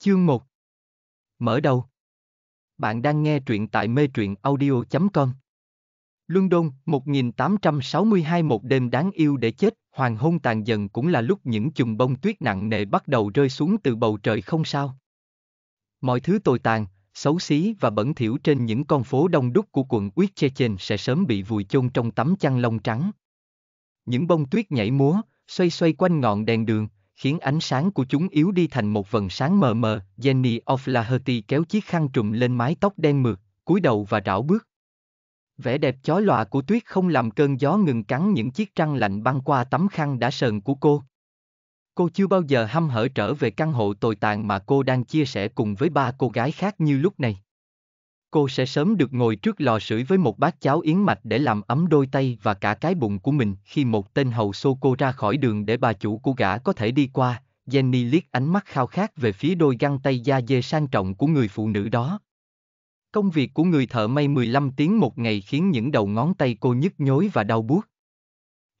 Chương 1 Mở đầu Bạn đang nghe truyện tại mê truyện audio.com London, 1862 một đêm đáng yêu để chết, hoàng hôn tàn dần cũng là lúc những chùm bông tuyết nặng nề bắt đầu rơi xuống từ bầu trời không sao. Mọi thứ tồi tàn, xấu xí và bẩn thỉu trên những con phố đông đúc của quận Wittchechen sẽ sớm bị vùi chôn trong tấm chăn lông trắng. Những bông tuyết nhảy múa, xoay xoay quanh ngọn đèn đường, khiến ánh sáng của chúng yếu đi thành một vần sáng mờ mờ. Jenny O'Flaherty kéo chiếc khăn trùm lên mái tóc đen mượt, cúi đầu và rảo bước. Vẻ đẹp chói lòa của tuyết không làm cơn gió ngừng cắn những chiếc trăng lạnh băng qua tấm khăn đã sờn của cô. Cô chưa bao giờ hăm hở trở về căn hộ tồi tàn mà cô đang chia sẻ cùng với ba cô gái khác như lúc này. Cô sẽ sớm được ngồi trước lò sưởi với một bát cháo yến mạch để làm ấm đôi tay và cả cái bụng của mình khi một tên hầu xô cô ra khỏi đường để bà chủ của gã có thể đi qua. Jenny liếc ánh mắt khao khát về phía đôi găng tay da dê sang trọng của người phụ nữ đó. Công việc của người thợ may 15 tiếng một ngày khiến những đầu ngón tay cô nhức nhối và đau buốt.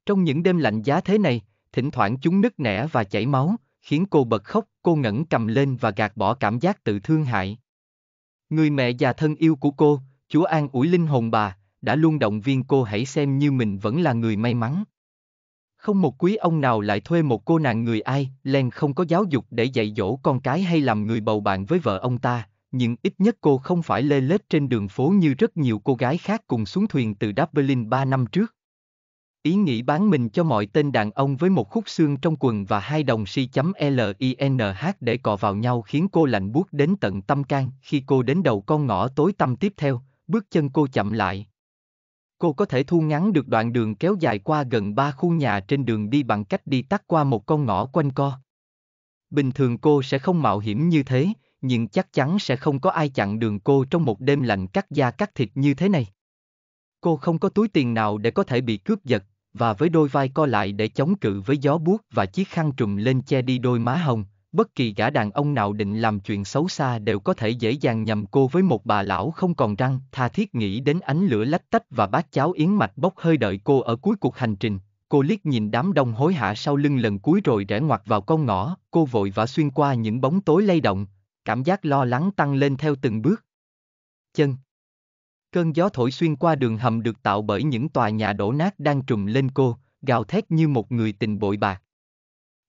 Trong những đêm lạnh giá thế này, thỉnh thoảng chúng nứt nẻ và chảy máu, khiến cô bật khóc, cô ngẩng cầm lên và gạt bỏ cảm giác tự thương hại. Người mẹ già thân yêu của cô, Chúa an ủi linh hồn bà, đã luôn động viên cô hãy xem như mình vẫn là người may mắn. Không một quý ông nào lại thuê một cô nàng người ai, Len không có giáo dục để dạy dỗ con cái hay làm người bầu bạn với vợ ông ta, nhưng ít nhất cô không phải lê lết trên đường phố như rất nhiều cô gái khác cùng xuống thuyền từ Dublin 3 năm trước. Ý nghĩ bán mình cho mọi tên đàn ông với một khúc xương trong quần và hai đồng si.linh chấm để cọ vào nhau khiến cô lạnh buốt đến tận tâm can. Khi cô đến đầu con ngõ tối tăm tiếp theo, bước chân cô chậm lại. Cô có thể thu ngắn được đoạn đường kéo dài qua gần ba khu nhà trên đường đi bằng cách đi tắt qua một con ngõ quanh co. Bình thường cô sẽ không mạo hiểm như thế, nhưng chắc chắn sẽ không có ai chặn đường cô trong một đêm lạnh cắt da cắt thịt như thế này. Cô không có túi tiền nào để có thể bị cướp giật, và với đôi vai co lại để chống cự với gió buốt và chiếc khăn trùm lên che đi đôi má hồng, bất kỳ gã đàn ông nào định làm chuyện xấu xa đều có thể dễ dàng nhầm cô với một bà lão không còn răng, tha thiết nghĩ đến ánh lửa lách tách và bát cháo yến mạch bốc hơi đợi cô ở cuối cuộc hành trình. Cô liếc nhìn đám đông hối hả sau lưng lần cuối rồi rẽ ngoặt vào con ngõ, cô vội vã xuyên qua những bóng tối lay động, cảm giác lo lắng tăng lên theo từng bước. Chân Cơn gió thổi xuyên qua đường hầm được tạo bởi những tòa nhà đổ nát đang trùm lên cô, gào thét như một người tình bội bạc.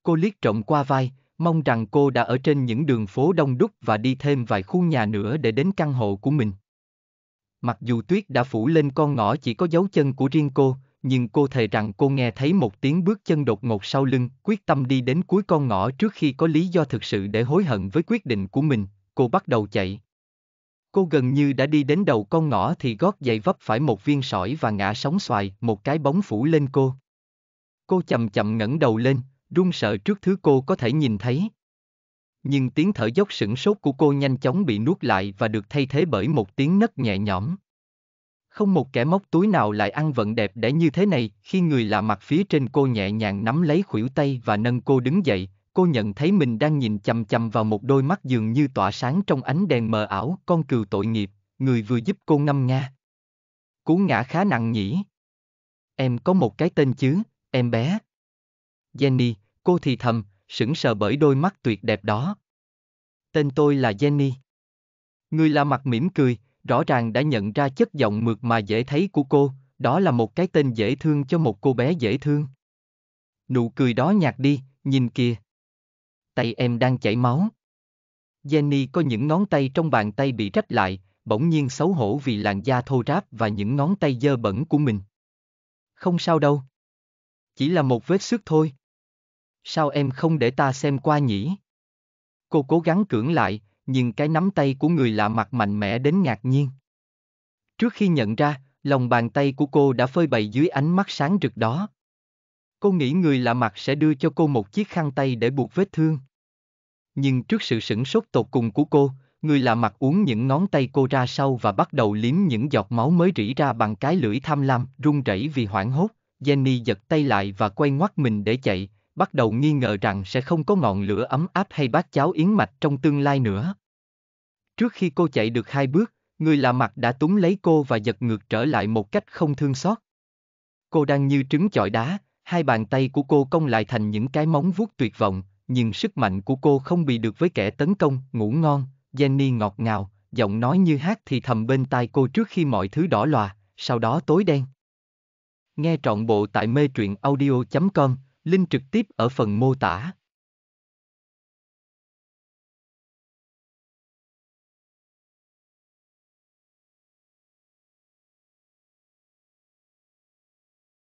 Cô liếc trộm qua vai, mong rằng cô đã ở trên những đường phố đông đúc và đi thêm vài khu nhà nữa để đến căn hộ của mình. Mặc dù tuyết đã phủ lên con ngõ chỉ có dấu chân của riêng cô, nhưng cô thề rằng cô nghe thấy một tiếng bước chân đột ngột sau lưng, quyết tâm đi đến cuối con ngõ trước khi có lý do thực sự để hối hận với quyết định của mình, cô bắt đầu chạy. Cô gần như đã đi đến đầu con ngõ thì gót giày vấp phải một viên sỏi và ngã sóng xoài, một cái bóng phủ lên cô. Cô chậm chậm ngẩng đầu lên, run sợ trước thứ cô có thể nhìn thấy. Nhưng tiếng thở dốc sửng sốt của cô nhanh chóng bị nuốt lại và được thay thế bởi một tiếng nấc nhẹ nhõm. Không một kẻ móc túi nào lại ăn vận đẹp để như thế này khi người lạ mặt phía trên cô nhẹ nhàng nắm lấy khuỷu tay và nâng cô đứng dậy, cô nhận thấy mình đang nhìn chằm chằm vào một đôi mắt dường như tỏa sáng trong ánh đèn mờ ảo, con cừu tội nghiệp, người vừa giúp cô ngâm nga. Cú ngã khá nặng nhỉ. Em có một cái tên chứ, em bé. Jenny, cô thì thầm, sững sờ bởi đôi mắt tuyệt đẹp đó. Tên tôi là Jenny. Người là mặt mỉm cười, rõ ràng đã nhận ra chất giọng mượt mà dễ thấy của cô, đó là một cái tên dễ thương cho một cô bé dễ thương. Nụ cười đó nhạt đi, nhìn kìa tay em đang chảy máu. Jenny có những ngón tay trong bàn tay bị rách lại, bỗng nhiên xấu hổ vì làn da thô ráp và những ngón tay dơ bẩn của mình. Không sao đâu. Chỉ là một vết xước thôi. Sao em không để ta xem qua nhỉ? Cô cố gắng cưỡng lại, nhưng cái nắm tay của người lạ mặt mạnh mẽ đến ngạc nhiên. Trước khi nhận ra, lòng bàn tay của cô đã phơi bày dưới ánh mắt sáng rực đó. Cô nghĩ người lạ mặt sẽ đưa cho cô một chiếc khăn tay để buộc vết thương nhưng trước sự sửng sốt tột cùng của cô, người lạ mặt uống những ngón tay cô ra sau và bắt đầu liếm những giọt máu mới rỉ ra bằng cái lưỡi tham lam, run rẩy vì hoảng hốt. Jenny giật tay lại và quay ngoắt mình để chạy, bắt đầu nghi ngờ rằng sẽ không có ngọn lửa ấm áp hay bát cháo yến mạch trong tương lai nữa. Trước khi cô chạy được hai bước, người lạ mặt đã túm lấy cô và giật ngược trở lại một cách không thương xót. Cô đang như trứng chọi đá, hai bàn tay của cô cong lại thành những cái móng vuốt tuyệt vọng, nhưng sức mạnh của cô không bị được với kẻ tấn công, ngủ ngon, Jenny ngọt ngào, giọng nói như hát thì thầm bên tai cô trước khi mọi thứ đỏ lòa, sau đó tối đen. Nghe trọn bộ tại mê truyện audio.com, link trực tiếp ở phần mô tả.